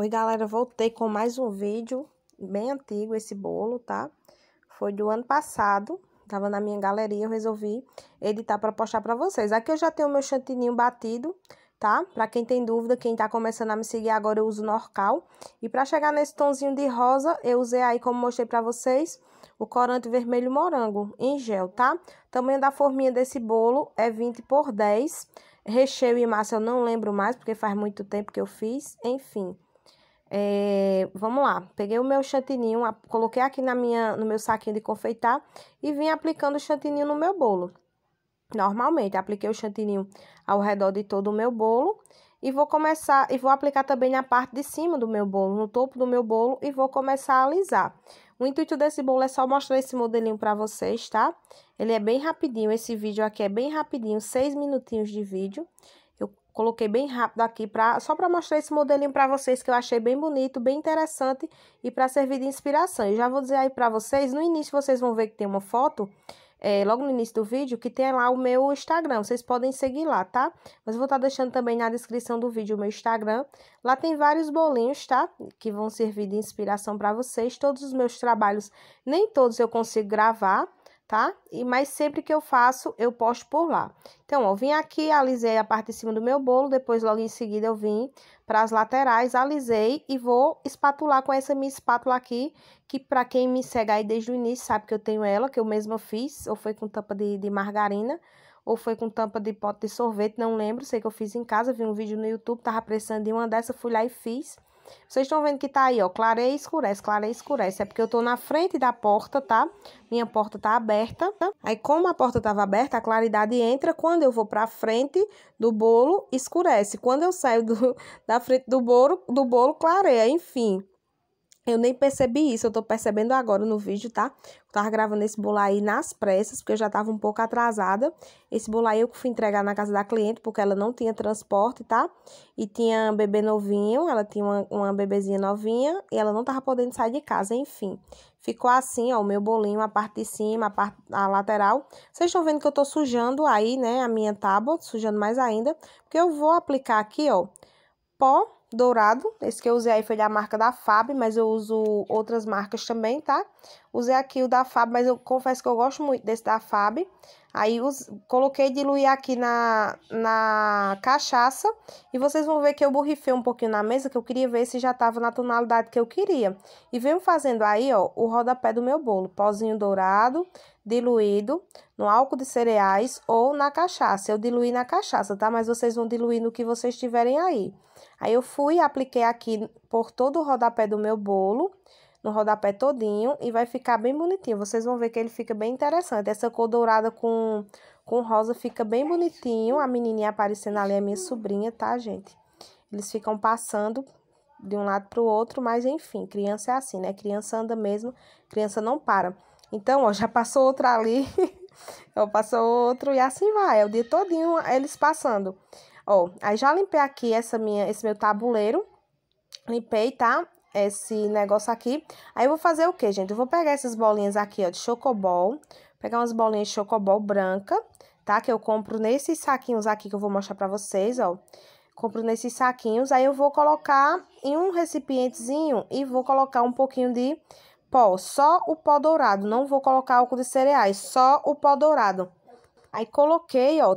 Oi, galera, voltei com mais um vídeo bem antigo esse bolo, tá? Foi do ano passado, tava na minha galeria, eu resolvi editar para postar para vocês. Aqui eu já tenho meu chantininho batido, tá? Para quem tem dúvida, quem tá começando a me seguir agora, eu uso Norcal. E para chegar nesse tonzinho de rosa, eu usei aí, como mostrei para vocês, o corante vermelho morango em gel, tá? tamanho da forminha desse bolo é 20 por 10. Recheio e massa eu não lembro mais, porque faz muito tempo que eu fiz. Enfim... É, vamos lá, peguei o meu chantininho, coloquei aqui na minha, no meu saquinho de confeitar e vim aplicando o chantininho no meu bolo. Normalmente, apliquei o chantininho ao redor de todo o meu bolo e vou começar e vou aplicar também na parte de cima do meu bolo, no topo do meu bolo e vou começar a alisar. O intuito desse bolo é só mostrar esse modelinho para vocês, tá? Ele é bem rapidinho, esse vídeo aqui é bem rapidinho, seis minutinhos de vídeo. Eu coloquei bem rápido aqui pra, só para mostrar esse modelinho para vocês que eu achei bem bonito, bem interessante e para servir de inspiração. Eu já vou dizer aí para vocês, no início vocês vão ver que tem uma foto, é, logo no início do vídeo, que tem lá o meu Instagram, vocês podem seguir lá, tá? Mas eu vou estar tá deixando também na descrição do vídeo o meu Instagram. Lá tem vários bolinhos, tá? Que vão servir de inspiração para vocês. Todos os meus trabalhos, nem todos eu consigo gravar, tá? E mas sempre que eu faço, eu posto por lá. Então, ó, eu vim aqui, alisei a parte de cima do meu bolo, depois logo em seguida eu vim para as laterais, alisei e vou espatular com essa minha espátula aqui, que para quem me segue aí desde o início sabe que eu tenho ela, que eu mesma fiz, ou foi com tampa de, de margarina, ou foi com tampa de pote de sorvete, não lembro, sei que eu fiz em casa, vi um vídeo no YouTube, tava precisando de uma dessa, fui lá e fiz. Vocês estão vendo que tá aí, ó, clareia escurece, clareia escurece. É porque eu tô na frente da porta, tá? Minha porta tá aberta. Tá? Aí, como a porta tava aberta, a claridade entra. Quando eu vou pra frente do bolo, escurece. Quando eu saio do, da frente do bolo, do bolo, clareia. Enfim, eu nem percebi isso, eu tô percebendo agora no vídeo, tá? Eu tava gravando esse bolo aí nas pressas, porque eu já tava um pouco atrasada. Esse bolo aí eu fui entregar na casa da cliente, porque ela não tinha transporte, tá? E tinha bebê novinho, ela tinha uma, uma bebezinha novinha, e ela não tava podendo sair de casa, enfim. Ficou assim, ó, o meu bolinho, a parte de cima, a, parte, a lateral. Vocês estão vendo que eu tô sujando aí, né, a minha tábua, sujando mais ainda. Porque eu vou aplicar aqui, ó, pó dourado. Esse que eu usei aí foi da marca da Fab, mas eu uso outras marcas também, tá? Usei aqui o da Fab, mas eu confesso que eu gosto muito desse da Fab. Aí us... coloquei diluir aqui na, na cachaça. E vocês vão ver que eu borrifei um pouquinho na mesa, que eu queria ver se já tava na tonalidade que eu queria. E venho fazendo aí, ó, o rodapé do meu bolo. Pozinho dourado, diluído no álcool de cereais ou na cachaça. Eu diluí na cachaça, tá? Mas vocês vão diluir no que vocês tiverem aí. Aí eu fui, apliquei aqui por todo o rodapé do meu bolo no rodapé todinho e vai ficar bem bonitinho. Vocês vão ver que ele fica bem interessante. Essa cor dourada com, com rosa fica bem bonitinho. A menininha aparecendo ali é minha sobrinha, tá, gente? Eles ficam passando de um lado para o outro, mas enfim, criança é assim, né? Criança anda mesmo, criança não para. Então, ó, já passou outra ali, ó, passou outro e assim vai. É o dia todinho eles passando. Ó, aí já limpei aqui essa minha, esse meu tabuleiro. Limpei, tá? esse negócio aqui. Aí eu vou fazer o que, gente? Eu vou pegar essas bolinhas aqui, ó, de chocobol. Pegar umas bolinhas de chocobol branca, tá? Que eu compro nesses saquinhos aqui que eu vou mostrar pra vocês, ó. Compro nesses saquinhos. Aí eu vou colocar em um recipientezinho e vou colocar um pouquinho de pó. Só o pó dourado, não vou colocar álcool de cereais, só o pó dourado. Aí coloquei, ó,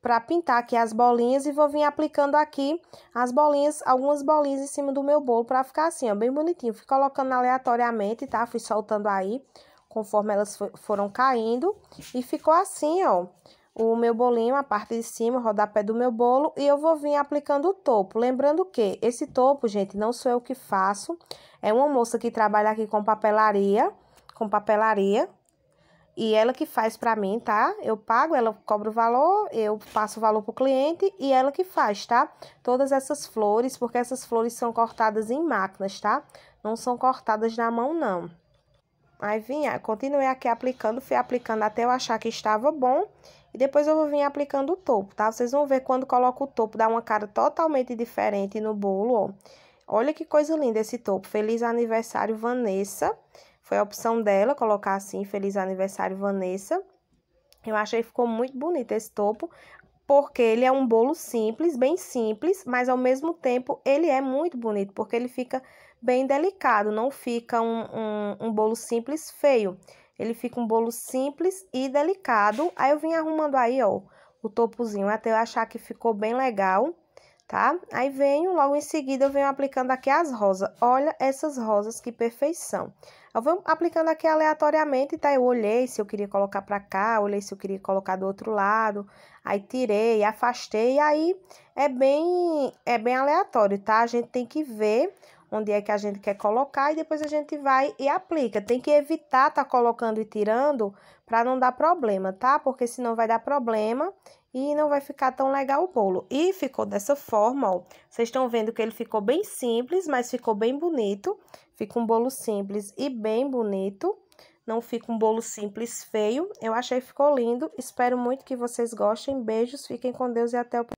para pintar aqui as bolinhas e vou vir aplicando aqui as bolinhas, algumas bolinhas em cima do meu bolo para ficar assim, ó, bem bonitinho. Fui colocando aleatoriamente, tá? Fui soltando aí conforme elas foram caindo e ficou assim, ó. O meu bolinho, a parte de cima, o rodapé do meu bolo e eu vou vir aplicando o topo. Lembrando que esse topo, gente, não sou eu que faço. É uma moça que trabalha aqui com papelaria, com papelaria, e ela que faz para mim, tá? Eu pago, ela cobra o valor, eu passo o valor pro cliente e ela que faz, tá? Todas essas flores, porque essas flores são cortadas em máquinas, tá? Não são cortadas na mão, não. Aí vinha, ah, continuei aqui aplicando, fui aplicando até eu achar que estava bom. E depois eu vou vir aplicando o topo, tá? Vocês vão ver quando coloco o topo, dá uma cara totalmente diferente no bolo, ó. Olha que coisa linda esse topo. Feliz aniversário, Vanessa. Vanessa. Foi a opção dela colocar assim, feliz aniversário, Vanessa. Eu achei que ficou muito bonito esse topo, porque ele é um bolo simples, bem simples, mas ao mesmo tempo ele é muito bonito, porque ele fica bem delicado, não fica um, um, um bolo simples feio. Ele fica um bolo simples e delicado. Aí eu vim arrumando aí, ó, o topozinho, até eu achar que ficou bem legal tá? Aí venho, logo em seguida, eu venho aplicando aqui as rosas. Olha essas rosas, que perfeição. Eu venho aplicando aqui aleatoriamente, tá? Eu olhei se eu queria colocar pra cá, olhei se eu queria colocar do outro lado. Aí tirei, afastei, aí é bem, é bem aleatório, tá? A gente tem que ver onde é que a gente quer colocar e depois a gente vai e aplica. Tem que evitar tá colocando e tirando para não dar problema, tá? Porque senão vai dar problema e não vai ficar tão legal o bolo. E ficou dessa forma, ó. Vocês estão vendo que ele ficou bem simples, mas ficou bem bonito. Fica um bolo simples e bem bonito. Não fica um bolo simples feio. Eu achei que ficou lindo. Espero muito que vocês gostem. Beijos, fiquem com Deus e até o próximo.